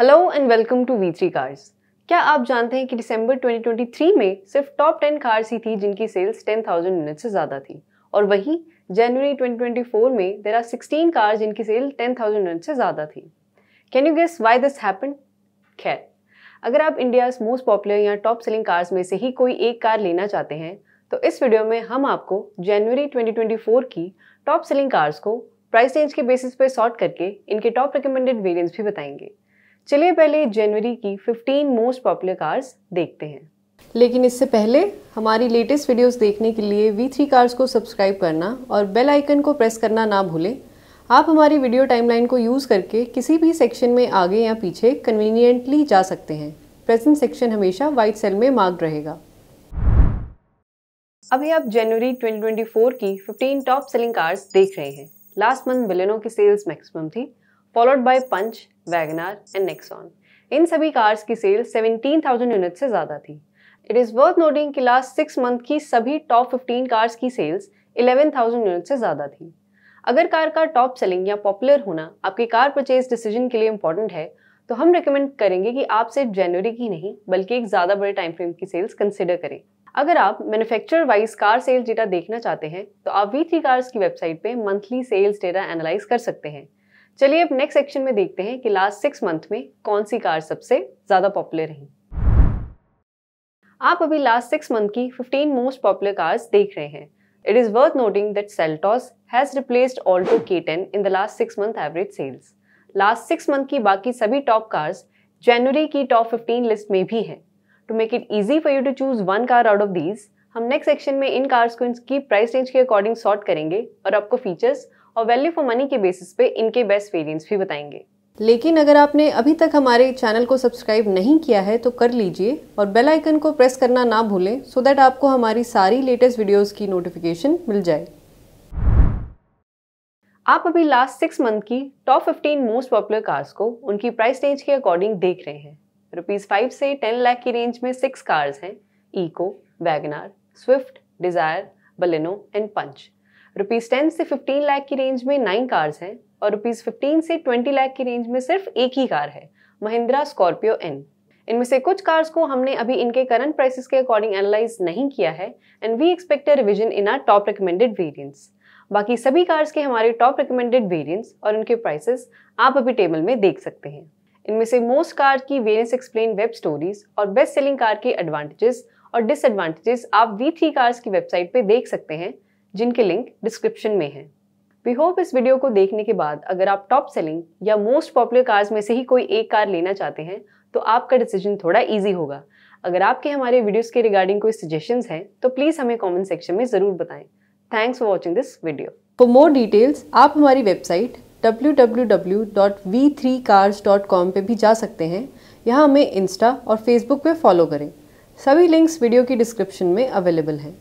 hello and welcome to V three cars क्या आप जानते हैं कि दिसंबर 2023 में सिर्फ टॉप 10 कार्स ही थी जिनकी सेल्स 10,000 यूनिट से ज़्यादा थी और वहीं जनवरी 2024 में देर आर 16 कार्स जिनकी सेल 10,000 यूनिट से ज़्यादा थी can you guess why this happen खैर अगर आप इंडिया मोस्ट पॉपुलर या टॉप सेलिंग कार्स में से ही कोई एक कार लेना चाहते हैं तो इस वीडियो में हम आपको जनवरी 2024 की टॉप सेलिंग कार्स को प्राइस रेंज के बेसिस पर सॉर्ट करके इनके टॉप रिकमेंडेड वेरियंट्स भी बताएंगे चलिए पहले जनवरी की 15 मोस्ट पॉपुलर कार्स देखते हैं लेकिन इससे पहले हमारी लेटेस्ट वीडियोस देखने के लिए V3 कार्स को सब्सक्राइब करना और बेल आइकन को प्रेस करना ना भूलें आप हमारी वीडियो टाइमलाइन को यूज़ करके किसी भी सेक्शन में आगे या पीछे कन्वीनियंटली जा सकते हैं प्रेजेंट सेक्शन हमेशा वाइट सेल में मार्क रहेगा अभी आप जनवरी 2024 की 15 टॉप सेलिंग कार्स देख रहे हैं लास्ट मंथ बिलेनो की सेल्स मैक्सिमम थी followed by Punch WagonR and Nexon इन सभी कार्स की सेल 17,000 यूनिट से ज़्यादा थी इट इज़ वर्थ नोटिंग कि लास्ट सिक्स मंथ की सभी टॉप 15 कार्स की सेल्स 11,000 यूनिट से ज़्यादा थी अगर कार का टॉप सेलिंग या पॉपुलर होना आपके कार परचेज डिसीजन के लिए इंपॉर्टेंट है तो हम रिकमेंड करेंगे कि आप सिर्फ जनवरी की नहीं बल्कि एक ज़्यादा बड़े टाइम फ्रेम की सेल्स कंसिडर करें अगर आप manufacture wise car sales data देखना चाहते हैं तो आप वी थ्री कार्स की वेबसाइट पे मंथली सेल्स डेटा एनालाइज कर सकते हैं चलिए अब नेक्स्ट सेक्शन में देखते हैं कि लास्ट सिक्स मंथ में कौन सी कार सबसे ज्यादा पॉपुलर रही आप अभी लास्ट सिक्स मंथ की 15 मोस्ट पॉपुलर कार्स देख रहे हैं it is worth noting that Seltos has replaced Alto K ten in the last six month average sales last six month की बाकी सभी टॉप कार्स जनवरी की टॉप फिफ्टीन लिस्ट में भी हैं to make it easy for you to choose one car out of these हम next section में इन कार्स को इनकी प्राइस रेंज के अकॉर्डिंग सॉर्ट करेंगे और आपको फीचर्स और वैल्यू फॉर मनी के बेसिस पे इनके बेस्ट वेरिएंट्स भी बताएंगे लेकिन अगर आपने अभी तक हमारे चैनल को सब्सक्राइब नहीं किया है तो कर लीजिए और बेल आइकन को प्रेस करना ना भूलें सो दैट आपको हमारी सारी लेटेस्ट वीडियोस की नोटिफिकेशन मिल जाए आप अभी लास्ट सिक्स मंथ की टॉप 15 मोस्ट पॉपुलर कार्स को उनकी प्राइस रेंज के अकॉर्डिंग देख रहे हैं रुपीज़ फाइव से टेन लाख की रेंज में सिक्स कार्स हैं Eeco WagonR Swift Dzire Baleno and Punch rupees ten से फिफ्टीन लाख की रेंज में नाइन कार्स हैं और रुपीज़ फिफ्टीन से ट्वेंटी लाख की रेंज में सिर्फ एक ही कार है महिंद्रा स्कॉर्पियो एन इनमें से कुछ कार्स को हमने अभी इनके करंट प्राइसेस के अकॉर्डिंग एनालाइज नहीं किया है and we expect a revision in our top recommended variants बाकी सभी कार्स के हमारे टॉप रिकमेंडेड वेरियंट्स और उनके प्राइसेस आप अभी टेबल में देख सकते हैं इनमें से मोस्ट कार की वेरियंस एक्सप्लेन वेब स्टोरीज और बेस्ट सेलिंग कार के एडवांटेजेस और डिसएडवांटेजेस आप वी थ्री कार्स की वेबसाइट पे देख सकते हैं जिनके लिंक डिस्क्रिप्शन में हैं वी होप इस वीडियो को देखने के बाद अगर आप टॉप सेलिंग या मोस्ट पॉपुलर कार्स में से ही कोई एक कार लेना चाहते हैं तो आपका डिसीजन थोड़ा ईजी होगा अगर आपके हमारे वीडियोज़ के रिगार्डिंग कोई सजेशन हैं तो प्लीज़ हमें कॉमेंट सेक्शन में ज़रूर बताएँ thanks for watching this video for more details आप हमारी वेबसाइट www.v3cars.com पे भी जा सकते हैं यहाँ हमें इंस्टा और फेसबुक पे फॉलो करें सभी लिंक्स वीडियो की डिस्क्रिप्शन में अवेलेबल हैं